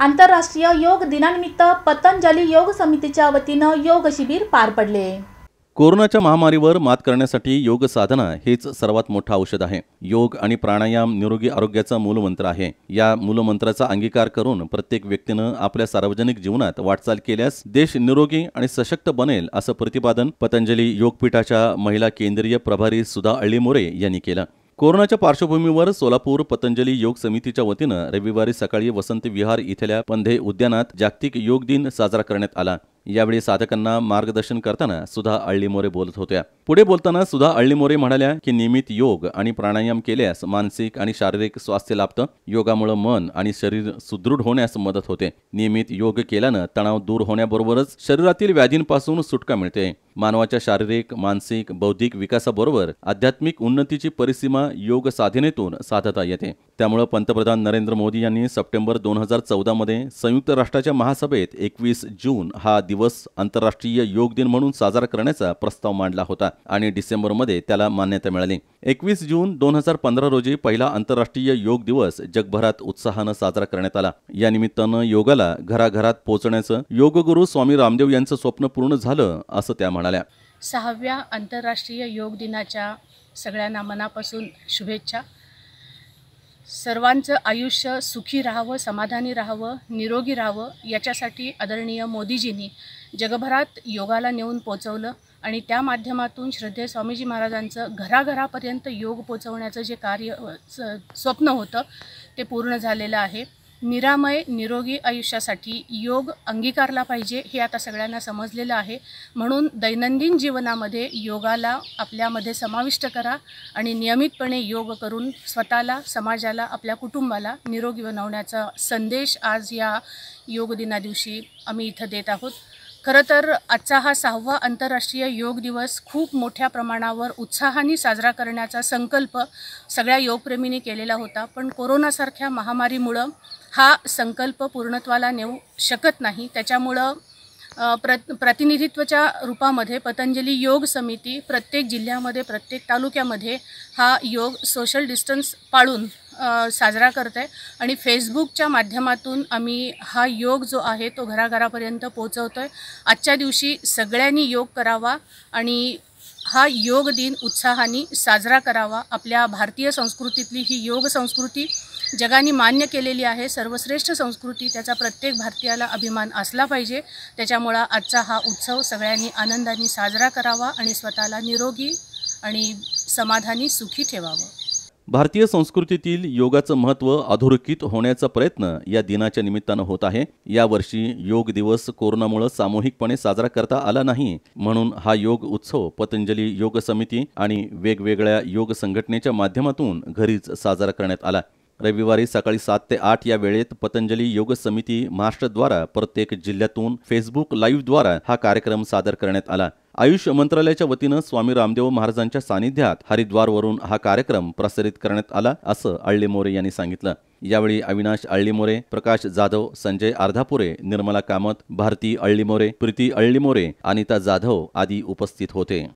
आंतरराष्ट्रीय योग दिनानिमित्त पतंजली योग समितीच्या वतीनं योग शिबिर पार पडले कोरोनाच्या महामारीवर मात करण्यासाठी योग साधना हेच सर्वात मोठं औषध आहे योग आणि प्राणायाम निरोगी आरोग्याचा मूलमंत्र आहे या मूलमंत्राचा अंगीकार करून प्रत्येक व्यक्तीनं आपल्या सार्वजनिक जीवनात वाटचाल केल्यास देश निरोगी आणि सशक्त बनेल असं प्रतिपादन पतंजली योगपीठाच्या महिला केंद्रीय प्रभारी सुधा मोरे यांनी केलं कोरोनाच्या पार्श्वभूमीवर सोलापूर पतंजली योग समितीच्या वतीनं रविवारी सकाळी वसंत विहार इथल्या पंधे उद्यानात जागतिक योग दिन साजरा करण्यात आला यावेळी साधकांना मार्गदर्शन करताना सुधा मोरे बोलत होत्या पुढे बोलताना सुधा मोरे म्हणाल्या की नियमित योग आणि प्राणायाम केल्यास मानसिक आणि शारीरिक स्वास्थ्य लाभतं योगामुळे मन आणि शरीर सुदृढ होण्यास मदत होते नियमित योग केल्यानं तणाव दूर होण्याबरोबरच शरीरातील व्याधींपासून सुटका मिळते मानवाच्या शारीरिक मानसिक बौद्धिक विकासाबरोबर आध्यात्मिक उन्नतीची परिसीमा योग साधनेतून साधता येते त्यामुळे पंतप्रधान नरेंद्र मोदी यांनी सप्टेंबर दोन हजार चौदामध्ये संयुक्त राष्ट्राच्या महासभेत एकवीस जून हा दिवस आंतरराष्ट्रीय योग दिन म्हणून साजरा करण्याचा प्रस्ताव मांडला होता आणि डिसेंबरमध्ये त्याला मान्यता मिळाली एकवीस जून दोन हजार पंधरा रोजी पहिला आंतरराष्ट्रीय योग दिवस जगभरात उत्साहानं साजरा करण्यात आला या निमित्तानं योगाला घराघरात पोहोचण्याचं योग गुरु स्वामी रामदेव यांचं स्वप्न पूर्ण झालं असं त्या म्हणाल्या सहाव्या आंतरराष्ट्रीय योग दिनाच्या सगळ्यांना मनापासून शुभेच्छा सर्वांचं आयुष्य सुखी राहावं समाधानी राहावं निरोगी राहावं याच्यासाठी आदरणीय मोदीजींनी जगभरात योगाला नेऊन पोचवलं आणि त्या माध्यमातून श्रद्धे स्वामीजी महाराजांचं घराघरापर्यंत योग पोचवण्याचं जे कार्य स्वप्न होतं ते पूर्ण झालेलं आहे निरामय निरोगी आयुष्यासाठी योग अंगीकारला पाहिजे हे आता सगळ्यांना समजलेलं आहे म्हणून दैनंदिन जीवनामध्ये योगाला आपल्यामध्ये समाविष्ट करा आणि नियमितपणे योग करून स्वतःला समाजाला आपल्या कुटुंबाला निरोगी बनवण्याचा संदेश आज या योग दिवशी आम्ही इथं देत आहोत खरं तर आजचा हा सहावा आंतरराष्ट्रीय योग दिवस खूप मोठ्या प्रमाणावर उत्साहाने साजरा करण्याचा संकल्प सगळ्या योगप्रेमींनी केलेला होता पण कोरोनासारख्या महामारीमुळं हा संकल्प पूर्णत्वाला नेऊ शकत नाही त्याच्यामुळं प्र प्रतिनिधित्वच्या रूपामध्ये पतंजली योग समिती प्रत्येक जिल्ह्यामध्ये प्रत्येक तालुक्यामध्ये हा योग सोशल डिस्टन्स पाळून साजरा करते आणि फेसबुकच्या माध्यमातून आम्ही हा योग जो आहे तो घराघरापर्यंत पोहोचवतो आहे आजच्या दिवशी सगळ्यांनी योग करावा आणि हा योग दिन उत्साहाने साजरा करावा आपल्या भारतीय संस्कृतीतली ही योग संस्कृती जगाने मान्य केलेली आहे सर्वश्रेष्ठ संस्कृती त्याचा प्रत्येक भारतीयाला अभिमान असला पाहिजे त्याच्यामुळं आजचा हा उत्सव सगळ्यांनी आनंदाने साजरा करावा आणि स्वतःला निरोगी आणि समाधानी सुखी ठेवावं भारतीय संस्कृतीतील योगाचं महत्त्व अधोरेखित होण्याचा प्रयत्न या दिनाच्या निमित्तानं होत आहे यावर्षी योग दिवस कोरोनामुळे सामूहिकपणे साजरा करता आला नाही म्हणून हा योग उत्सव पतंजली योग समिती आणि वेगवेगळ्या योग संघटनेच्या माध्यमातून घरीच साजरा करण्यात आला रविवारी सकाळी सात ते आठ या वेळेत पतंजली योग समिती महाराष्ट्रद्वारा प्रत्येक जिल्ह्यातून फेसबुक लाईव्हद्वारा हा कार्यक्रम सादर करण्यात आला आयुष मंत्रालयाच्या वतीनं स्वामी रामदेव महाराजांच्या सानिध्यात हरिद्वारवरून हा कार्यक्रम प्रसारित करण्यात आला असं मोरे यांनी सांगितलं यावेळी अविनाश मोरे प्रकाश जाधव संजय अर्धापुरे निर्मला कामत भारती मोरे प्रीती मोरे अनिता जाधव आदी उपस्थित होते